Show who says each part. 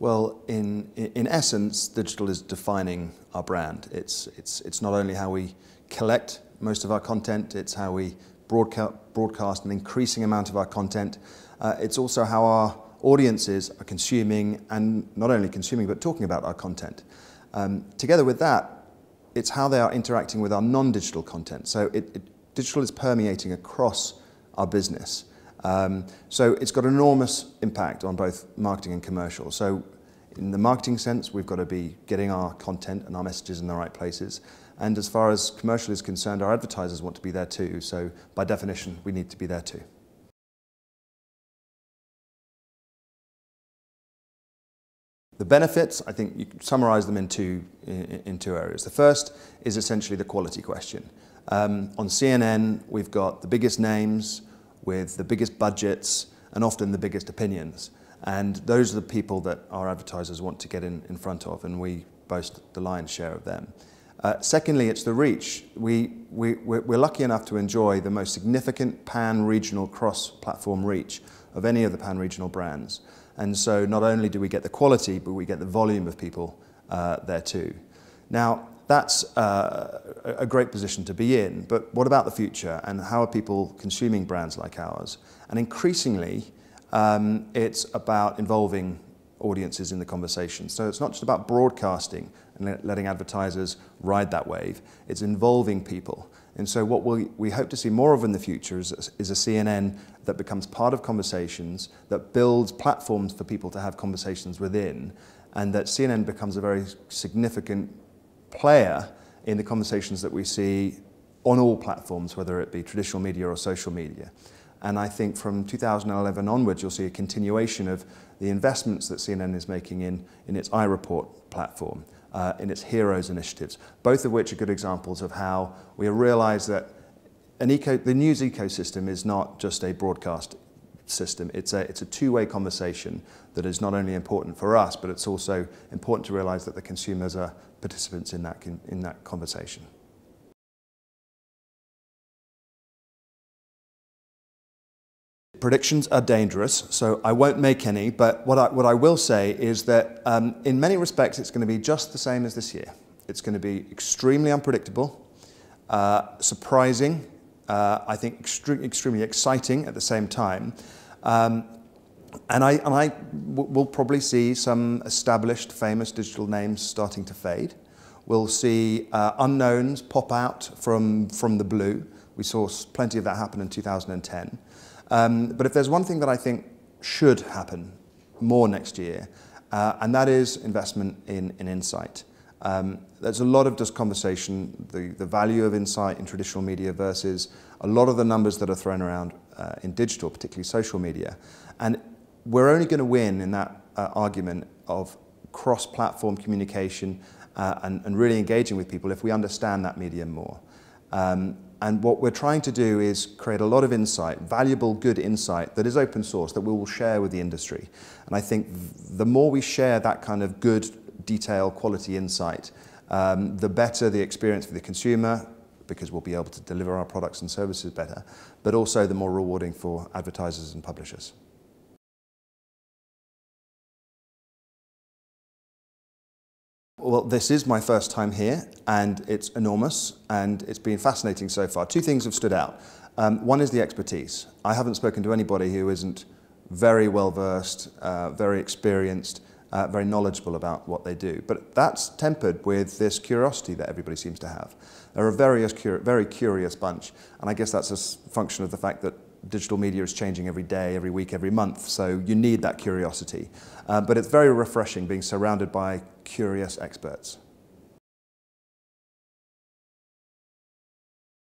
Speaker 1: Well, in, in essence, digital is defining our brand. It's, it's, it's not only how we collect most of our content, it's how we broadca broadcast an increasing amount of our content. Uh, it's also how our audiences are consuming and not only consuming but talking about our content. Um, together with that, it's how they are interacting with our non-digital content. So it, it, digital is permeating across our business. Um, so it's got enormous impact on both marketing and commercial. So in the marketing sense, we've got to be getting our content and our messages in the right places. And as far as commercial is concerned, our advertisers want to be there too. So by definition, we need to be there too. The benefits, I think you can summarize them in two, in two areas. The first is essentially the quality question. Um, on CNN, we've got the biggest names, with the biggest budgets and often the biggest opinions. And those are the people that our advertisers want to get in, in front of, and we boast the lion's share of them. Uh, secondly, it's the reach. We, we, we're lucky enough to enjoy the most significant pan-regional cross-platform reach of any of the pan-regional brands. And so not only do we get the quality, but we get the volume of people uh, there too. Now, that's uh, a great position to be in, but what about the future and how are people consuming brands like ours? And increasingly, um, it's about involving audiences in the conversation. So it's not just about broadcasting and letting advertisers ride that wave, it's involving people. And so what we, we hope to see more of in the future is, is a CNN that becomes part of conversations, that builds platforms for people to have conversations within, and that CNN becomes a very significant player in the conversations that we see on all platforms, whether it be traditional media or social media. And I think from 2011 onwards, you'll see a continuation of the investments that CNN is making in, in its iReport platform, uh, in its Heroes initiatives, both of which are good examples of how we realize that an eco, the news ecosystem is not just a broadcast system. It's a, it's a two-way conversation that is not only important for us, but it's also important to realize that the consumers are participants in that, in that conversation. predictions are dangerous, so I won't make any, but what I, what I will say is that um, in many respects it's going to be just the same as this year. It's going to be extremely unpredictable, uh, surprising, uh, I think extre extremely exciting at the same time. Um, and I, and I will probably see some established, famous digital names starting to fade. We'll see uh, unknowns pop out from, from the blue. We saw plenty of that happen in 2010. Um, but if there's one thing that I think should happen more next year, uh, and that is investment in, in insight. Um, there's a lot of just conversation, the, the value of insight in traditional media versus a lot of the numbers that are thrown around uh, in digital, particularly social media. And we're only going to win in that uh, argument of cross-platform communication uh, and, and, really engaging with people if we understand that medium more. Um, and what we're trying to do is create a lot of insight, valuable, good insight that is open source that we will share with the industry. And I think the more we share that kind of good detail, quality insight, um, the better the experience for the consumer, because we'll be able to deliver our products and services better, but also the more rewarding for advertisers and publishers. Well, this is my first time here, and it's enormous, and it's been fascinating so far. Two things have stood out. Um, one is the expertise. I haven't spoken to anybody who isn't very well versed, uh, very experienced, uh, very knowledgeable about what they do. But that's tempered with this curiosity that everybody seems to have. They're a very, very curious bunch, and I guess that's a function of the fact that digital media is changing every day, every week, every month, so you need that curiosity. Uh, but it's very refreshing being surrounded by curious experts.